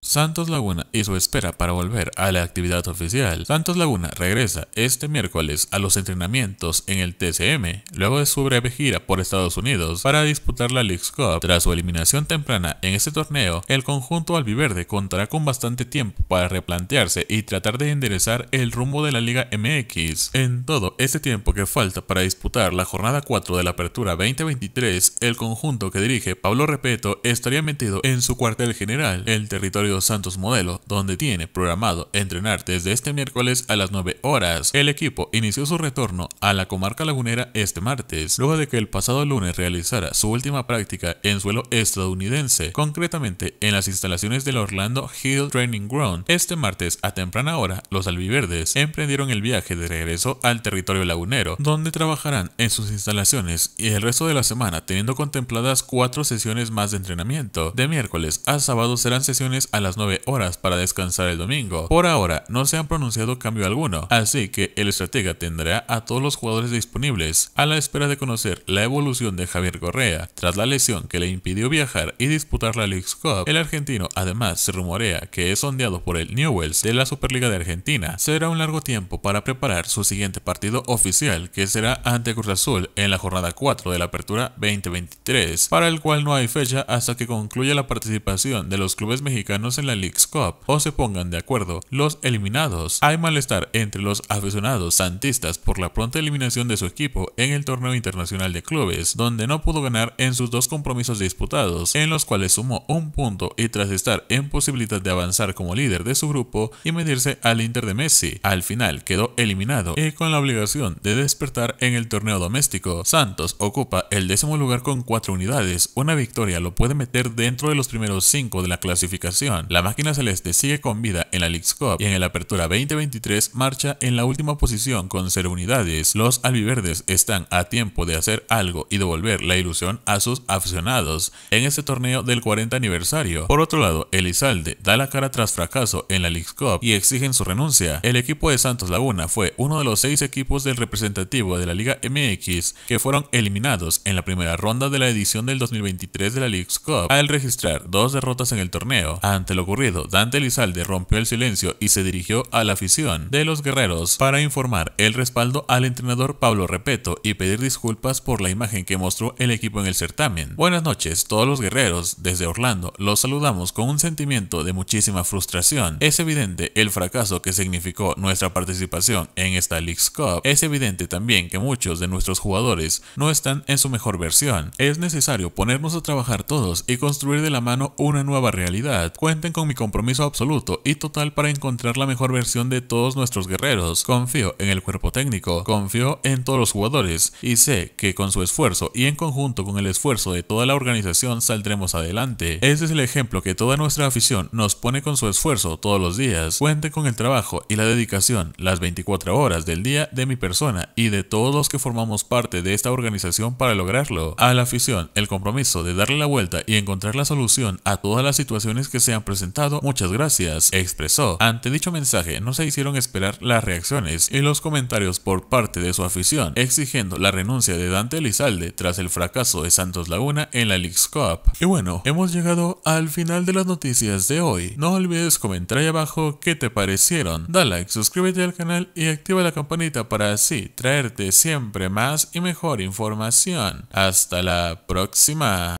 Santos Laguna y su espera para volver a la actividad oficial. Santos Laguna regresa este miércoles a los entrenamientos en el TCM, luego de su breve gira por Estados Unidos para disputar la League's Cup. Tras su eliminación temprana en este torneo, el conjunto albiverde contará con bastante tiempo para replantearse y tratar de enderezar el rumbo de la Liga MX. En todo este tiempo que falta para disputar la jornada 4 de la apertura 2023, el conjunto que dirige Pablo Repeto estaría metido en su cuartel general, el territorio los Santos Modelo, donde tiene programado entrenar desde este miércoles a las 9 horas. El equipo inició su retorno a la comarca lagunera este martes, luego de que el pasado lunes realizara su última práctica en suelo estadounidense, concretamente en las instalaciones del Orlando Hill Training Ground. Este martes a temprana hora, los albiverdes emprendieron el viaje de regreso al territorio lagunero, donde trabajarán en sus instalaciones y el resto de la semana, teniendo contempladas cuatro sesiones más de entrenamiento. De miércoles a sábado serán sesiones a a las 9 horas para descansar el domingo. Por ahora, no se han pronunciado cambio alguno, así que el estratega tendrá a todos los jugadores disponibles a la espera de conocer la evolución de Javier Correa. Tras la lesión que le impidió viajar y disputar la League's Cup, el argentino además se rumorea que es sondeado por el Newells de la Superliga de Argentina. Será un largo tiempo para preparar su siguiente partido oficial, que será ante Cruz Azul en la jornada 4 de la apertura 2023, para el cual no hay fecha hasta que concluya la participación de los clubes mexicanos en la League's Cup, o se pongan de acuerdo los eliminados. Hay malestar entre los aficionados santistas por la pronta eliminación de su equipo en el torneo internacional de clubes, donde no pudo ganar en sus dos compromisos disputados, en los cuales sumó un punto y tras estar en posibilidad de avanzar como líder de su grupo y medirse al Inter de Messi, al final quedó eliminado y con la obligación de despertar en el torneo doméstico. Santos ocupa el décimo lugar con cuatro unidades, una victoria lo puede meter dentro de los primeros cinco de la clasificación la máquina celeste sigue con vida en la League's Cup y en el Apertura 2023 marcha en la última posición con 0 unidades. Los albiverdes están a tiempo de hacer algo y devolver la ilusión a sus aficionados en este torneo del 40 aniversario. Por otro lado, Elizalde da la cara tras fracaso en la League's Cup y exigen su renuncia. El equipo de Santos Laguna fue uno de los seis equipos del representativo de la Liga MX que fueron eliminados en la primera ronda de la edición del 2023 de la League's Cup al registrar dos derrotas en el torneo lo ocurrido, Dante Lizalde rompió el silencio y se dirigió a la afición de los guerreros para informar el respaldo al entrenador Pablo Repeto y pedir disculpas por la imagen que mostró el equipo en el certamen. Buenas noches, todos los guerreros, desde Orlando los saludamos con un sentimiento de muchísima frustración. Es evidente el fracaso que significó nuestra participación en esta League's Cup. Es evidente también que muchos de nuestros jugadores no están en su mejor versión. Es necesario ponernos a trabajar todos y construir de la mano una nueva realidad. Cuenta cuenten con mi compromiso absoluto y total para encontrar la mejor versión de todos nuestros guerreros. Confío en el cuerpo técnico, confío en todos los jugadores y sé que con su esfuerzo y en conjunto con el esfuerzo de toda la organización saldremos adelante. Ese es el ejemplo que toda nuestra afición nos pone con su esfuerzo todos los días. Cuente con el trabajo y la dedicación las 24 horas del día de mi persona y de todos los que formamos parte de esta organización para lograrlo. A la afición, el compromiso de darle la vuelta y encontrar la solución a todas las situaciones que sean presentado, muchas gracias, expresó. Ante dicho mensaje no se hicieron esperar las reacciones y los comentarios por parte de su afición, exigiendo la renuncia de Dante Elizalde tras el fracaso de Santos Laguna en la League's Cup. Y bueno, hemos llegado al final de las noticias de hoy. No olvides comentar ahí abajo qué te parecieron. Da like, suscríbete al canal y activa la campanita para así traerte siempre más y mejor información. Hasta la próxima.